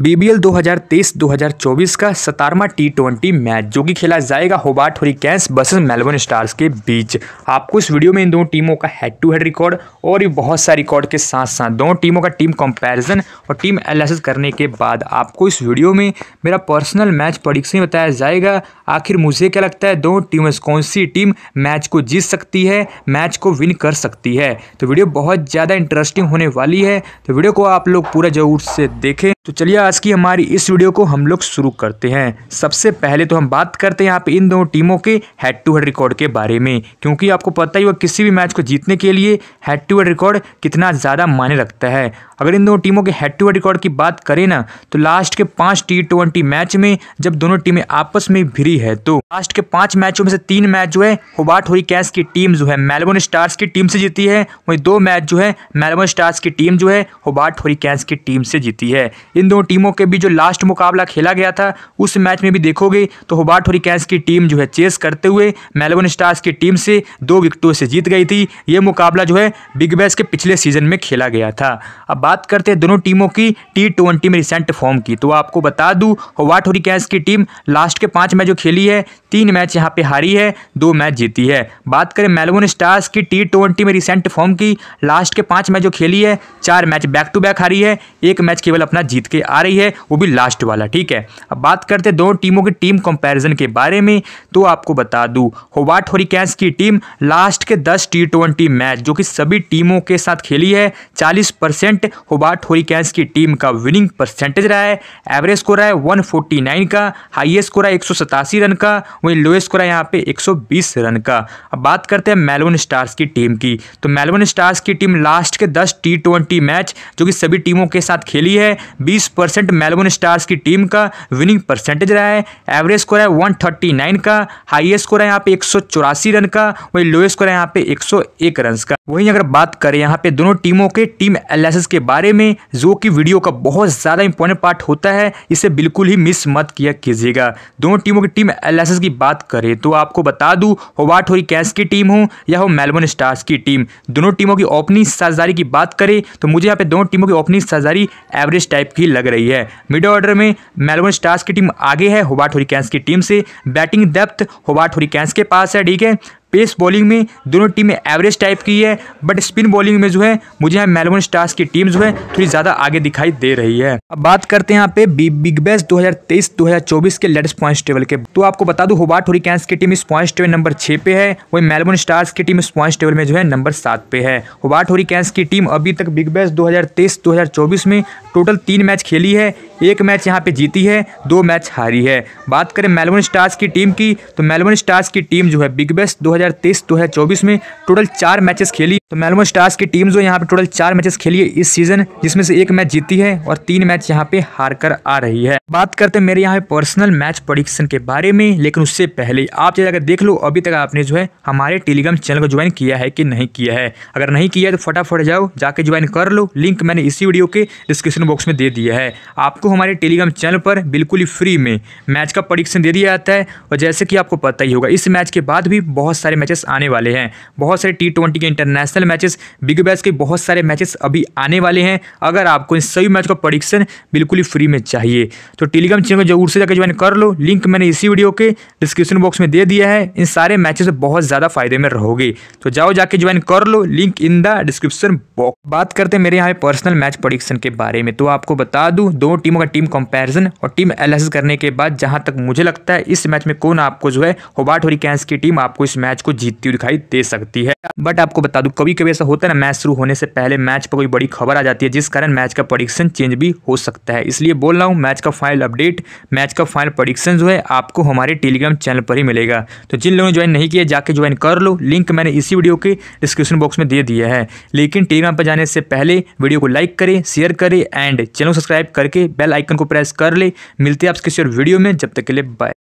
BBL 2023-2024 का सतारवा T twenty match जो कि खेला जाएगा Hobart Canes versus Melbourne Stars के बीच आपको इस वीडियो में इन दोनों टीमों का हेड टू हेड रिकॉर्ड और भी बहुत सारे रिकॉर्ड के साथ साथ दोनों टीमों का टीम कंपैरिजन और टीम एनालिसिस करने के बाद आपको इस वीडियो में मेरा पर्सनल मैच परीक्षण बताया जाएगा आखिर मुझे क्या लगता है दोनों टीम कौन सी टीम मैच को जीत सकती है मैच को विन कर सकती है तो वीडियो बहुत ज़्यादा इंटरेस्टिंग होने वाली है तो वीडियो को आप लोग पूरा जरूर से देखें तो चलिए आज की हमारी इस वीडियो को हम लोग शुरू करते हैं सबसे पहले तो हम बात करते हैं यहाँ पे इन दोनों टीमों के हेड टू हेड रिकॉर्ड के बारे में क्योंकि आपको पता ही होगा किसी भी मैच को जीतने के लिए हेड टू हेड रिकॉर्ड कितना ज़्यादा मायने रखता है अगर इन दोनों टीमों के हेड टू हेड रिकॉर्ड की बात करें ना तो लास्ट के पांच टी ट्वेंटी मैच में जब दोनों टीमें आपस में भिरी है तो लास्ट के पांच मैचों में से तीन मैच जो है होबाट हुई कैश की टीम जो है मेलबोर्न स्टार्स की टीम से जीती है वहीं दो मैच जो है मेलबोर्न स्टार्स की टीम जो है होबाट होरिकैंस की टीम से जीती है इन दोनों टीमों के भी जो लास्ट मुकाबला खेला गया था उस मैच में भी देखोगे तो होबाट होरिकैंस की टीम जो है चेस करते हुए मेलबोर्न स्टार्स की टीम से दो विकेटों से जीत गई थी ये मुकाबला जो है बिग बैस के पिछले सीजन में खेला गया था अब बात बात करते हैं दोनों टीमों की टी ट्वेंटी में रिसेंट फॉर्म की तो आपको बता दूँ होवाट होरिकैंस की टीम लास्ट के पाँच मैच जो खेली है तीन मैच यहाँ पे हारी है दो मैच जीती है बात करें मेलबोर्न स्टार्स की टी ट्वेंटी में रिसेंट फॉर्म की लास्ट के पाँच मैच जो खेली है चार मैच बैक टू बैक हारी है एक मैच केवल अपना जीत के आ रही है वो भी लास्ट वाला ठीक है अब बात करते हैं दोनों टीमों की टीम कंपैरिजन के बारे में तो आपको बता दूँ होवाट होरिकैंस की टीम लास्ट के दस टी मैच जो कि सभी टीमों के साथ खेली है चालीस परसेंट होबार्ट कैंस की टीम का विनिंग परसेंटेज रहा है एवरेज स्कोर है 149 का हाईएस्ट स्कोर है एक रन का वहीं लोएस्ट स्कोर है यहाँ पे 120 रन का अब बात करते हैं मेलबोर्न स्टार्स की टीम की तो मेलबोर्न स्टार्स की टीम लास्ट के दस टी मैच जो कि सभी टीमों के साथ खेली है बीस परसेंट स्टार्स की टीम का विनिंग परसेंटेज रहा है एवरेज स्कोर है वन का हाईएस्ट स्कोर है यहाँ पे एक रन का वहीं लोएस्ट स्कोर है यहाँ पे एक 101 रन का वहीं अगर बात करें यहाँ पे दोनों टीमों के टीम एनालिसिस के बारे में जो कि वीडियो का बहुत ज़्यादा इंपॉर्टेंट पार्ट होता है इसे बिल्कुल ही मिस मत किया कीजिएगा दोनों टीमों की टीम एनालिसिस की बात करें तो आपको बता दूँ वाट हो कैश की टीम हो या हो मेलबर्न स्टार्स की टीम दोनों टीमों की ओपनिंग साझेदारी की बात करें तो मुझे यहाँ पे दोनों टीमों की ओपनिंग साझेदारी एवरेज टाइप की लग रही है मिड ऑर्डर में मेलबर्न स्टार्स की टीम आगे है होवाट कैंस की टीम से बैटिंग डेप्थ होवाट कैंस के पास है ठीक है पेस बॉलिंग में दोनों टीमें एवरेज टाइप की है बट स्पिन बॉलिंग में जो है मुझे यहाँ मेलबोर्न स्टार्स की टीम जो है थोड़ी ज़्यादा आगे दिखाई दे रही है अब बात करते हैं यहाँ पे बिग दो हजार चौबीस के लेटेस्ट पॉइंट टेबल के तो आपको बता दूँ होबार्ट हुरिकैंस की टीम इस पॉइंट टेबल नंबर छः पे है वही मेलबोर्न स्टार्स की टीम इस पॉइंट टेबल में जो है नंबर सात पे है होबार्ट हुरिकैंस की टीम अभी तक बिग दो हजार चौबीस में टोटल तीन मैच खेली है एक मैच यहाँ पे जीती है दो मैच हारी है बात करें मेलबर्न स्टार्स की टीम की तो मेलबर्न स्टार्स की टीम जो है बिग बेस्ट दो हज़ार में टोटल चार मैचेस खेली तो मेलमो स्टार्स की टीम जो यहाँ पे टोटल चार मैचेस खेली है इस सीजन जिसमें से एक मैच जीती है और तीन मैच यहाँ पे हार कर आ रही है बात करते हैं मेरे यहाँ पे पर्सनल मैच प्रोडिक्शन के बारे में लेकिन उससे पहले आप जाकर देख लो अभी तक आपने जो है हमारे टेलीग्राम चैनल को ज्वाइन किया है कि नहीं किया है अगर नहीं किया है तो फटाफट जाओ जाके ज्वाइन कर लो लिंक मैंने इसी वीडियो के डिस्क्रिप्शन बॉक्स में दे दिया है आपको हमारे टेलीग्राम चैनल पर बिल्कुल ही फ्री में मैच का प्रोडिक्शन दे दिया जाता है और जैसे कि आपको पता ही होगा इस मैच के बाद भी बहुत सारे मैचेस आने वाले हैं बहुत सारे टी के international final matches Big Bash के बहुत सारे मैचेस अभी आने वाले हैं अगर आपको इन सभी मैच का प्रोडिक्शन बिल्कुल ही फ्री में चाहिए तो टेलीग्राम चैनल को जरूर से जाकर ज्वाइन कर लो लिंक मैंने इसी वीडियो के डिस्क्रिप्शन बॉक्स में दे दिया है इन सारे मैचेस बहुत ज़्यादा फायदे में रहोगे तो जाओ जाके ज्वाइन कर लो link in the description box बात करते हैं मेरे यहाँ पर्सनल मैच प्रोडिक्शन के बारे में तो आपको बता दूँ दोनों टीमों का टीम कंपेरिजन और टीम एनालिसिस करने के बाद जहाँ तक मुझे लगता है इस मैच में कौन आपको जो है होबार्ट होरिकैंस की टीम आपको इस मैच को जीतती हुई दिखाई दे सकती है बट आपको बता दूँ कभी कभी कभी ऐसा होता है ना मैच शुरू होने से पहले मैच पर कोई बड़ी खबर आ जाती है जिस कारण मैच का प्रडिक्शन चेंज भी हो सकता है इसलिए बोल रहा हूँ मैच का फाइनल अपडेट मैच का फाइनल प्रडिक्शन जो है आपको हमारे टेलीग्राम चैनल पर ही मिलेगा तो जिन लोगों ने ज्वाइन नहीं किया जाके ज्वाइन कर लो लिंक मैंने इसी वीडियो के डिस्क्रिप्शन बॉक्स में दे दिया है लेकिन टेलीग्राम पर जाने से पहले वीडियो को लाइक करें शेयर करें एंड चैनल सब्सक्राइब करके बेल आइकन को प्रेस कर ले मिलते हैं आपसे किसी और वीडियो में जब तक के लिए बाय